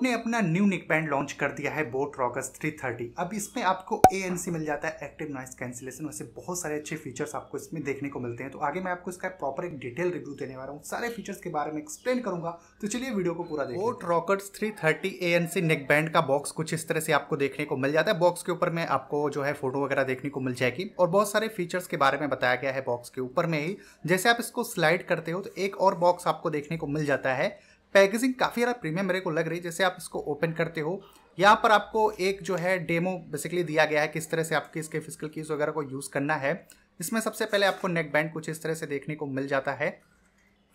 boat ने अपना new निक band launch कर दिया है बोट रॉकस 330 अब इसमें आपको ए मिल जाता है एक्टिव नॉइस कैंसिलेशन वैसे बहुत सारे अच्छे फीचर्स आपको इसमें देखने को मिलते हैं तो आगे मैं आपको इसका प्रॉपर एक डिटेल रिव्यू देने वाला हूँ सारे फीचर्स के बारे में एक्सप्लेन करूंगा तो चलिए वीडियो को पूरा देखिए boAt Rockers three thirty A N neckband का बॉक्स कुछ इस तरह से आपको देखने को मिल जाता है बॉक्स के ऊपर में आपको जो है फोटो वगैरह देखने को मिल जाएगी और बहुत सारे फीचर्स के बारे में बताया गया है बॉक्स के ऊपर में ही जैसे आप इसको स्लाइड करते हो तो एक और बॉक्स आपको देखने को मिल जाता है पैकेजिंग काफ़ी ज़्यादा प्रीमियम मेरे को लग रही है जैसे आप इसको ओपन करते हो यहाँ पर आपको एक जो है डेमो बेसिकली दिया गया है किस तरह से आपकी इसके फिजिकल कीज वगैरह को यूज़ करना है इसमें सबसे पहले आपको नेक बैंड कुछ इस तरह से देखने को मिल जाता है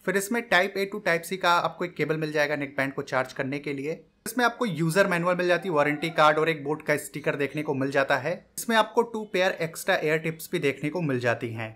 फिर इसमें type A to type C का आपको एक केबल मिल जाएगा नेक बैंड को चार्ज करने के लिए इसमें आपको यूजर मैनुअल मिल जाती है वारंटी कार्ड और एक बोर्ड का स्टिकर देखने को मिल जाता है इसमें आपको two pair extra ear tips भी देखने को मिल जाती हैं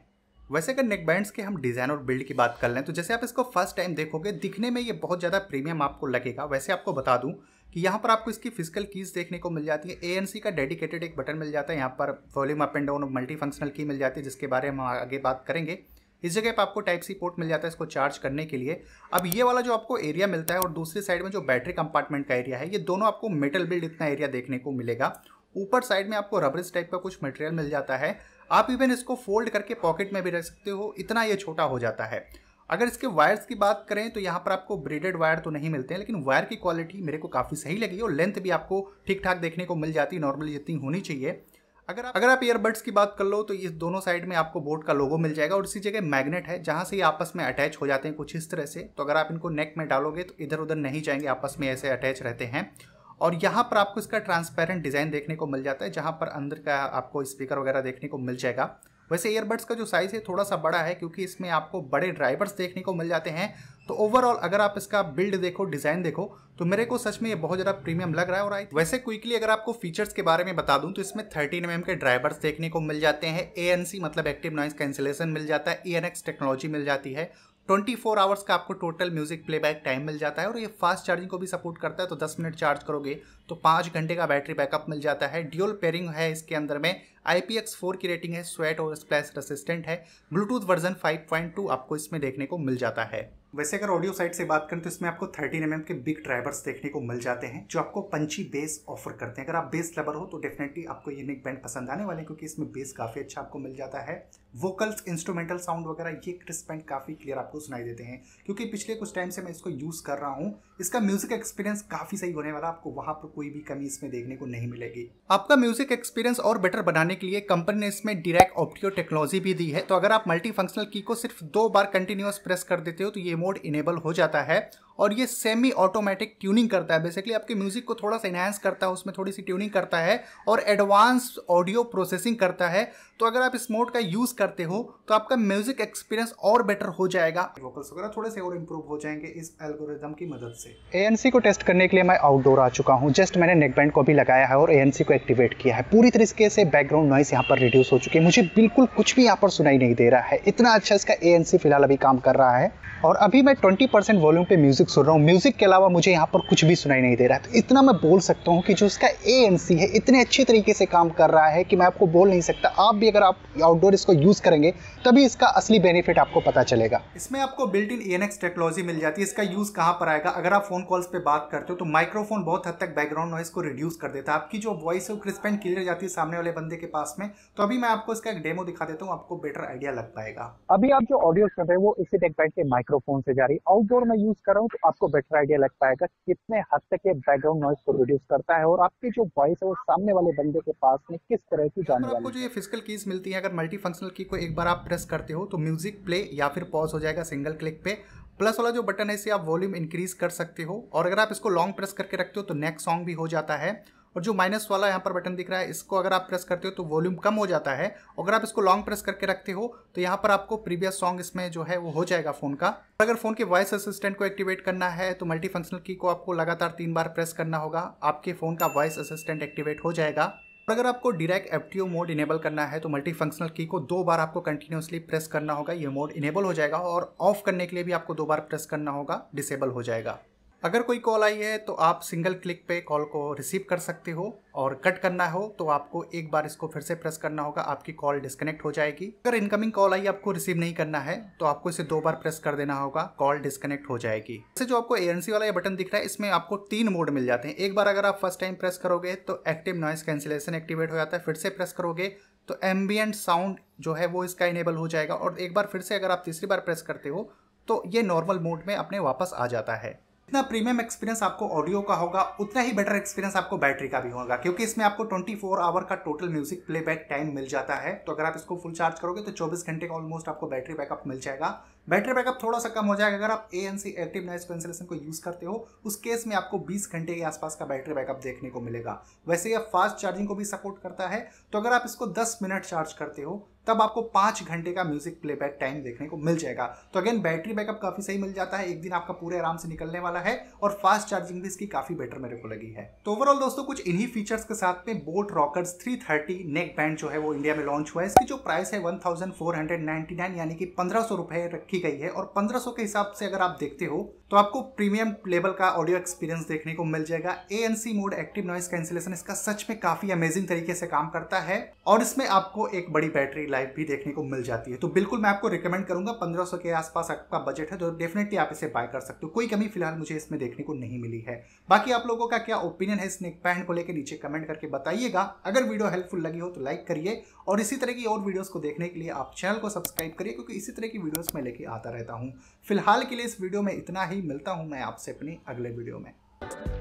वैसे अगर नेक बैंड्स के हम डिज़ाइन और बिल्ड की बात कर लें तो जैसे आप इसको फर्स्ट टाइम देखोगे दिखने में ये बहुत ज़्यादा प्रीमियम आपको लगेगा वैसे आपको बता दूं कि यहाँ पर आपको इसकी फिजिकल कीज़ देखने को मिल जाती है ए का डेडिकेटेड एक बटन मिल जाता है यहाँ पर volume up and down multi functional की मिल जाती है जिसके बारे में हम आगे बात करेंगे इस जगह पर आपको टाइप सी पोर्ट मिल जाता है इसको चार्ज करने के लिए अब ये वाला जो आपको एरिया मिलता है और दूसरी साइड में जो बैटरी कंपार्टमेंट का एरिया है ये दोनों आपको मेटल बिल्ड इतना एरिया देखने को मिलेगा ऊपर साइड में आपको रबरेज टाइप का कुछ मटेरियल मिल जाता है आप इवन इसको फोल्ड करके पॉकेट में भी रख सकते हो इतना ये छोटा हो जाता है अगर इसके वायर्स की बात करें तो यहाँ पर आपको ब्रेडेड वायर तो नहीं मिलते हैं लेकिन वायर की क्वालिटी मेरे को काफ़ी सही लगी और लेंथ भी आपको ठीक ठाक देखने को मिल जाती है नॉर्मली जितनी होनी चाहिए अगर आप अगर आप ईयरबड्स की बात कर लो तो इस दोनों साइड में आपको बोट का लोगो मिल जाएगा और इसी जगह मैग्नेट है जहाँ से ये आपस में अटैच हो जाते हैं कुछ इस तरह से तो अगर आप इनको नेक में डालोगे तो इधर उधर नहीं जाएंगे आपस में ऐसे अटैच रहते हैं और यहाँ पर आपको इसका ट्रांसपेरेंट डिज़ाइन देखने को मिल जाता है जहाँ पर अंदर का आपको स्पीकर वगैरह देखने को मिल जाएगा वैसे ईयरबड्स का जो साइज़ है थोड़ा सा बड़ा है क्योंकि इसमें आपको बड़े ड्राइवर्स देखने को मिल जाते हैं तो ओवरऑल अगर आप इसका बिल्ड देखो डिज़ाइन देखो तो मेरे को सच में ये बहुत ज़्यादा प्रीमियम लग रहा है और आई वैसे क्विकली अगर आपको फीचर्स के बारे में बता दूं तो इसमें थर्टीन एम mm के ड्राइवर्स देखने को मिल जाते हैं ए मतलब एक्टिव नॉइस कैंसिलेशन मिल जाता है ई टेक्नोलॉजी मिल जाती है ट्वेंटी फोर आवर्स का आपको टोटल म्यूजिक प्लेबैक टाइम मिल जाता है और ये फास्ट चार्जिंग को भी सपोर्ट करता है तो दस मिनट चार्ज करोगे तो पाँच घंटे का बैटरी बैकअप मिल जाता है ड्यूल पेयरिंग है इसके अंदर में आई पी एक्स फोर की रेटिंग है स्वेट और स्प्लैश रेसिस्टेंट है Bluetooth version five point two आपको इसमें देखने को मिल जाता है वैसे अगर ऑडियो साइड से बात करें तो इसमें आपको 13 एम mm के बिग ड्राइवर्स देखने को मिल जाते हैं जो आपको पंची बेस ऑफर करते हैं अगर आप बेस लवर हो तो डेफिनेटली आपको ये नेक बैंड पसंद आने वाले क्योंकि इसमें बेस काफ़ी अच्छा आपको मिल जाता है वोकल्स इंस्ट्रूमेंटल साउंड वगैरह ये क्रिस्प बैंड काफ़ी क्लियर आपको सुनाई देते हैं क्योंकि पिछले कुछ टाइम से मैं इसको यूज़ कर रहा हूँ इसका म्यूजिक एक्सपीरियंस काफ़ी सही होने वाला आपको वहाँ पर कोई भी कमी इसमें देखने को नहीं मिलेगी आपका म्यूजिक एक्सपीरियंस और बेटर बनाने के लिए कंपनी ने इसमें डिरेक्ट ऑप्टियो टेक्नोलॉजी भी दी है तो अगर आप मल्टी फंक्शनल की को सिर्फ दो बार कंटिन्यूस प्रेस कर देते हो तो ये रिमोट इनेबल हो जाता है और ये सेमी ऑटोमेटिक ट्यूनिंग करता है बेसिकली आपके म्यूज़िक को थोड़ा सा इन्हांस करता है उसमें थोड़ी सी ट्यूनिंग करता है और एडवांस ऑडियो प्रोसेसिंग करता है तो अगर आप इस मोड का यूज़ करते हो तो आपका म्यूज़िक एक्सपीरियंस और बेटर हो जाएगा वोकल्स वगैरह थोड़े से और इम्प्रूव हो जाएंगे इस एल्गोरिदम की मदद से ए को टेस्ट करने के लिए मैं आउटडोर आ चुका हूँ जस्ट मैंने नेकबैंड को भी लगाया है और ए को एक्टिवेट किया है पूरी तरीके से बैकग्राउंड नॉइस यहाँ पर रिड्यूस हो चुकी है मुझे बिल्कुल कुछ भी यहाँ पर सुनाई नहीं दे रहा है इतना अच्छा इसका ए फिलहाल अभी काम कर रहा है और अभी मैं ट्वेंटी वॉल्यूम पे म्यूजिक म्यूजिक सुन रहा हूँ म्यूजिक के अलावा मुझे यहाँ पर कुछ भी सुनाई नहीं दे रहा है तो इतना मैं बोल सकता हूँ कि जो इसका ए एन सी है इतने अच्छे तरीके से काम कर रहा है कि मैं आपको बोल नहीं सकता आप भी अगर आप आउटडोर इसको यूज़ करेंगे तभी इसका असली बेनिफिट आपको पता चलेगा इसमें आपको बिल्ट इन ए टेक्नोलॉजी मिल जाती है इसका यूज़ कहाँ पर आएगा अगर आप फोन कॉल्स पे बात करते हो तो माइक्रोफोन बहुत हद तक बैकग्राउंड नॉइस को रिड्यूस कर देता है आपकी जो वॉइस है वो क्रिस्प एंड क्लियर जाती है सामने वाले बंदे के पास में तो अभी मैं आपको इसका एक डेमो दिखा देता हूँ आपको बेटर आइडिया लग पाएगा अभी आप जो ऑडियो सुन रहे हैं वो इसी टेक के माइक्रोफोन से जा रही है आउटडोर में यूज कर रहा हूँ तो आपको बेटर आइडिया लग पाएगा कितने हद तक ये बैकग्राउंड नॉइस को रिड्यूस करता है और आपकी जो वॉइस है वो सामने वाले बंदे के पास में किस तरह की जाने वाली आपको जो ये फिजिकल कीज मिलती है अगर मल्टी फंक्शनल की को एक बार आप प्रेस करते हो तो म्यूजिक प्ले या फिर पॉज हो जाएगा सिंगल क्लिक पे प्लस वाला जो बटन है इसे आप वॉल्यूम इंक्रीज कर सकते हो और अगर आप इसको लॉन्ग प्रेस करके रखते हो तो नेक्स्ट सॉन्ग भी हो जाता है और जो माइनस वाला यहाँ पर बटन दिख रहा है इसको अगर आप प्रेस करते हो तो वॉल्यूम कम हो जाता है अगर आप इसको लॉन्ग प्रेस करके रखते हो तो यहाँ पर आपको प्रीवियस सॉन्ग इसमें जो है वो हो जाएगा फ़ोन का अगर फ़ोन के वॉइस असिस्टेंट को एक्टिवेट करना है तो मल्टी फंक्शनल की को आपको लगातार तीन बार प्रेस करना होगा आपके फ़ोन का वॉइस असिस्टेंट एक्टिवेट हो जाएगा और अगर आपको डायरेक्ट एफ मोड इनेबल करना है तो मल्टी फंक्शनल की को दो बार आपको कंटिन्यूसली प्रेस करना होगा ये मोड इनेबल हो जाएगा और ऑफ करने के लिए भी आपको दो बार प्रेस करना होगा डिसेबल हो जाएगा अगर कोई कॉल आई है तो आप सिंगल क्लिक पे कॉल को रिसीव कर सकते हो और कट करना हो तो आपको एक बार इसको फिर से प्रेस करना होगा आपकी कॉल डिस्कनेक्ट हो जाएगी अगर इनकमिंग कॉल आई आपको रिसीव नहीं करना है तो आपको इसे दो बार प्रेस कर देना होगा कॉल डिस्कनेक्ट हो जाएगी जैसे जो आपको एएनसी वाला ये बटन दिख रहा है इसमें आपको तीन मोड मिल जाते हैं एक बार अगर आप फर्स्ट टाइम प्रेस करोगे तो एक्टिव नॉइस कैंसिलेशन एक्टिवेट हो जाता है फिर से प्रेस करोगे तो एम्बियंट साउंड जो है वो इसका इनेबल हो जाएगा और एक बार फिर से अगर आप तीसरी बार प्रेस करते हो तो ये नॉर्मल मोड में अपने वापस आ जाता है जितना प्रीमियम एक्सपीरियंस आपको ऑडियो का होगा उतना ही बेटर एक्सपीरियंस आपको बैटरी का भी होगा क्योंकि इसमें आपको 24 आवर का टोटल म्यूजिक प्लेबैक टाइम मिल जाता है तो अगर आप इसको फुल चार्ज करोगे तो 24 घंटे का ऑलमोस्ट आपको बैटरी बैकअप मिल जाएगा बैटरी बैकअप थोड़ा सा कम हो जाएगा अगर आप A N C active noise cancellation को यूज़ करते हो उस केस में आपको 20 घंटे के आसपास का बैटरी बैकअप देखने को मिलेगा वैसे यह फास्ट चार्जिंग को भी सपोर्ट करता है तो अगर आप इसको 10 मिनट चार्ज करते हो तब आपको पांच घंटे का म्यूजिक प्लेबैक टाइम देखने को मिल जाएगा तो अगेन बैटरी बैकअप काफ़ी सही मिल जाता है एक दिन आपका पूरे आराम से निकलने वाला है और फास्ट चार्जिंग भी इसकी काफ़ी बेटर मेरे को लगी है तो ओवरऑल दोस्तों कुछ इन्हीं फीचर्स के साथ में बोट रॉकर्स 330 नेक बैंड जो है वो इंडिया में लॉन्च हुआ है इसकी जो प्राइस है वन यानी कि पंद्रह सौ रखी गई है और पंद्रह सौ के हिसाब से अगर आप देखते हो तो आपको प्रीमियम लेवल का ऑडियो एक्सपीरियंस देखने को मिल जाएगा A N C mode active noise cancellation इसका सच में काफी अमेजिंग तरीके से काम करता है और इसमें आपको एक बड़ी बैटरी लाइफ भी देखने को मिल जाती है तो बिल्कुल मैं आपको रिकमेंड करूंगा 1500 के आसपास आपका बजट है तो डेफिनेटली आप इसे बाय कर सकते हो कोई कमी फिलहाल मुझे इसमें देखने को नहीं मिली है बाकी आप लोगों का क्या ओपिनियन है स्नेक पैंट को लेकर नीचे कमेंट करके बताइएगा अगर वीडियो हेल्पफुल लगी हो तो लाइक करिए और इसी तरह की और वीडियोज को देखने के लिए आप चैनल को सब्सक्राइब करिए क्योंकि इसी तरह की वीडियो में लेके आता रहता हूँ फिलहाल के लिए इस वीडियो में इतना ही ही मिलता हूँ मैं आपसे अपनी अगले वीडियो में